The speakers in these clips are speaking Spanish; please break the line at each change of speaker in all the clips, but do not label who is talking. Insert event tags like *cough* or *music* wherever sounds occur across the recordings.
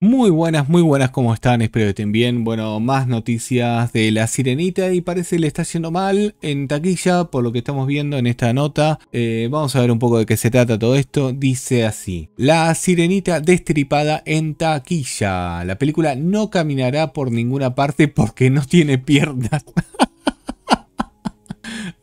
Muy buenas, muy buenas, ¿cómo están? Espero que estén bien. Bueno, más noticias de la sirenita y parece que le está yendo mal en taquilla, por lo que estamos viendo en esta nota. Eh, vamos a ver un poco de qué se trata todo esto. Dice así, la sirenita destripada en taquilla. La película no caminará por ninguna parte porque no tiene piernas.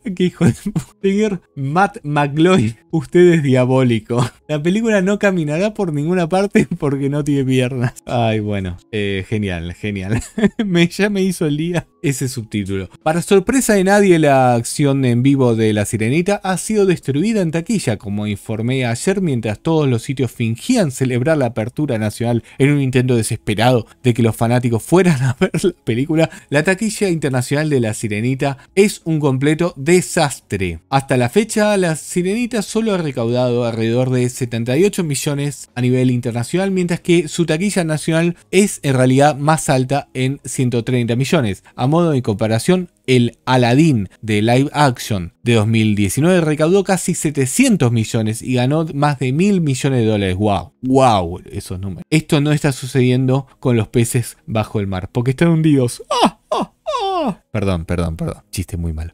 *laughs* qué hijo de... Matt McLoy, usted es diabólico. La película no caminará por ninguna parte *laughs* porque no tiene piernas. Ay, bueno, eh, genial, genial. *laughs* me, ya me hizo el día ese subtítulo. Para sorpresa de nadie, la acción en vivo de La Sirenita ha sido destruida en taquilla, como informé ayer, mientras todos los sitios fingían celebrar la apertura nacional en un intento desesperado de que los fanáticos fueran a ver la película. La taquilla internacional de La Sirenita es un completo desastre. Hasta la fecha, La Sirenita solo ha recaudado alrededor de 78 millones a nivel internacional, mientras que su taquilla nacional es en realidad más alta en 130 millones. A modo de comparación, el Aladdin de live action de 2019 recaudó casi 700 millones y ganó más de mil millones de dólares. ¡Wow! ¡Wow! Esos números. Esto no está sucediendo con los peces bajo el mar, porque están hundidos. ¡Ah! ¡Ah! Perdón, perdón, perdón. Chiste muy malo.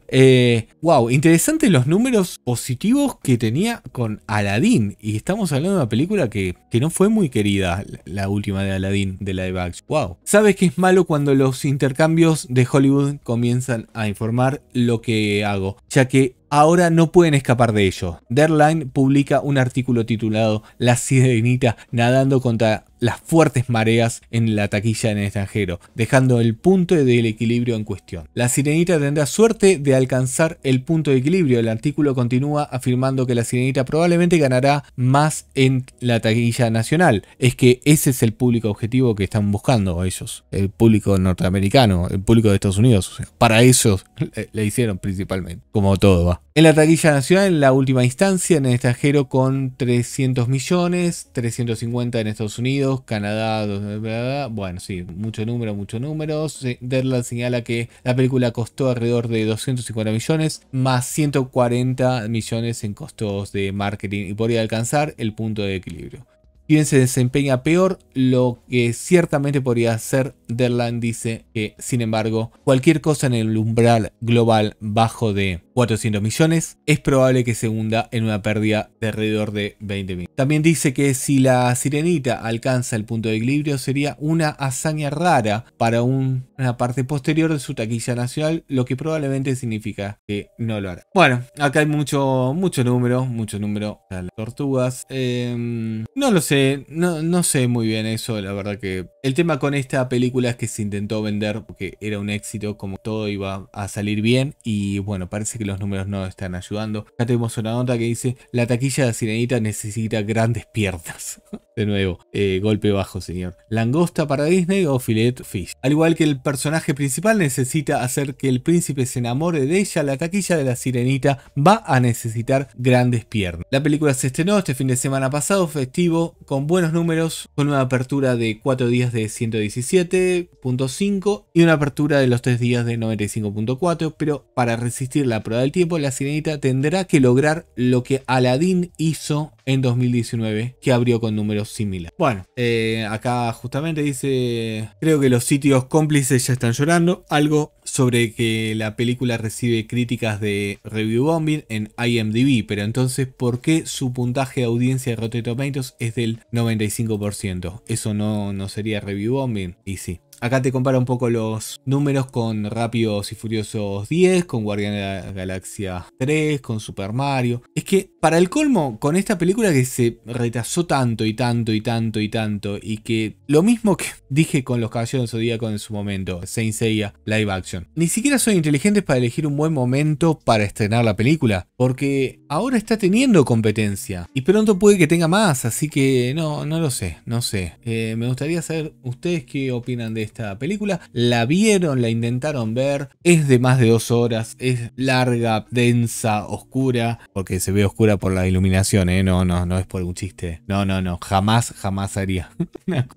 wow, eh, interesante los números positivos que tenía con Aladdin. Y estamos hablando de una película que, que no fue muy querida, la última de Aladdin de la Evax. Wow. Sabes que es malo cuando los intercambios de Hollywood comienzan a informar lo que hago, ya que ahora no pueden escapar de ello. Deadline publica un artículo titulado La sirenita nadando contra las fuertes mareas en la taquilla en el extranjero, dejando el punto del equilibrio en cuestión. La sirenita tendrá suerte de alcanzar el punto de equilibrio. El artículo continúa afirmando que la sirenita probablemente ganará más en la taquilla nacional. Es que ese es el público objetivo que están buscando ellos, el público norteamericano, el público de Estados Unidos. para eso *laughs* le hicieron principalmente, como todo va. En la taquilla nacional, en la última instancia, en el extranjero con 300 millones, 350 en Estados Unidos, Canadá, bueno, sí, mucho número, muchos números. Derland señala que la película costó alrededor de 250 millones, más 140 millones en costos de marketing y podría alcanzar el punto de equilibrio. Quien se desempeña peor, lo que ciertamente podría ser, Derland dice que, sin embargo, cualquier cosa en el umbral global bajo de 400 millones, es probable que se hunda en una pérdida de alrededor de 20 mil. También dice que si la sirenita alcanza el punto de equilibrio sería una hazaña rara para una parte posterior de su taquilla nacional, lo que probablemente significa que no lo hará. Bueno, acá hay mucho, mucho número, mucho número. de las tortugas, em, no lo sé, no sé muy bien eso, la verdad que el tema con esta película es que se intentó vender porque era un éxito, como todo iba a salir bien y bueno, parece que los números no están ayudando. Ya tenemos una nota que dice, la taquilla de Sirenita necesita grandes piernas. *laughs* De nuevo, eh, golpe bajo, señor. ¿Langosta para Disney o filet fish? Al igual que el personaje principal necesita hacer que el príncipe se enamore de ella, la taquilla de la sirenita va a necesitar grandes piernas. La película se estrenó este fin de semana pasado, festivo, con buenos números, con una apertura de 4 días de 117.5 y una apertura de los 3 días de 95.4, pero para resistir la prueba del tiempo, la sirenita tendrá que lograr lo que Aladdin hizo en 2019 que abrió con números similares. Bueno, eh, acá justamente dice, creo que los sitios cómplices ya están llorando, algo sobre que la película recibe críticas de Review Bombing en IMDb, pero entonces ¿por qué su puntaje de audiencia de Rotten Tomatoes es del 95%? Eso no, no sería Review Bombing, y sí. Acá te compara un poco los números con Rápidos y Furiosos 10, con Guardián de la Galaxia 3, con Super Mario. Es que, para el colmo, con esta película que se retrasó tanto y tanto y tanto y tanto, y que lo mismo que *laughs* dije con los Caballeros de Zodíaco en su momento, Saint Seiya Live Action, ni siquiera son inteligentes para elegir un buen momento para estrenar la película, porque ahora está teniendo competencia y pronto puede que tenga más, así que no, no lo sé, no sé. Eh, me gustaría saber ustedes qué opinan de esto esta película. La vieron, la intentaron ver. Es de más de dos horas. Es larga, densa, oscura. Porque se ve oscura por la iluminación, ¿eh? No, no, no es por un chiste. No, no, no. Jamás, jamás haría. *laughs*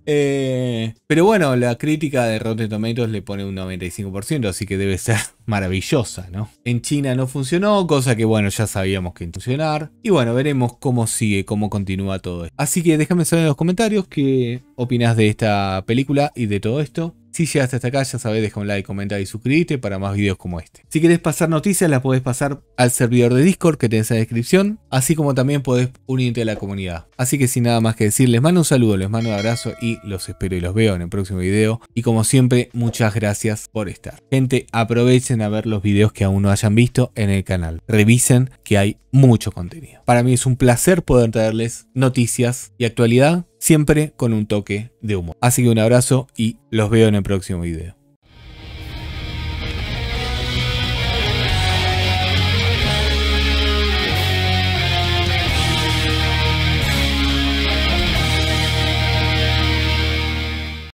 Eh, pero bueno, la crítica de Rotten Tomatoes le pone un 95%, así que debe ser maravillosa, ¿no? En China no funcionó, cosa que bueno, ya sabíamos que funcionar. Y bueno, veremos cómo sigue, cómo continúa todo esto. Así que déjame saber en los comentarios qué opinas de esta película y de todo esto. Si llegaste hasta acá, ya sabés, deja un like, comenta y suscríbete para más videos como este. Si querés pasar noticias, las podés pasar al servidor de Discord que tenés en la descripción, así como también podés unirte a la comunidad. Así que sin nada más que decir, les mando un saludo, les mando un abrazo y los espero y los veo en el próximo video. Y como siempre, muchas gracias por estar. Gente, aprovechen a ver los videos que aún no hayan visto en el canal. Revisen que hay mucho contenido. Para mí es un placer poder traerles noticias y actualidad siempre con un toque de humor. Así que un abrazo y los veo en el próximo video.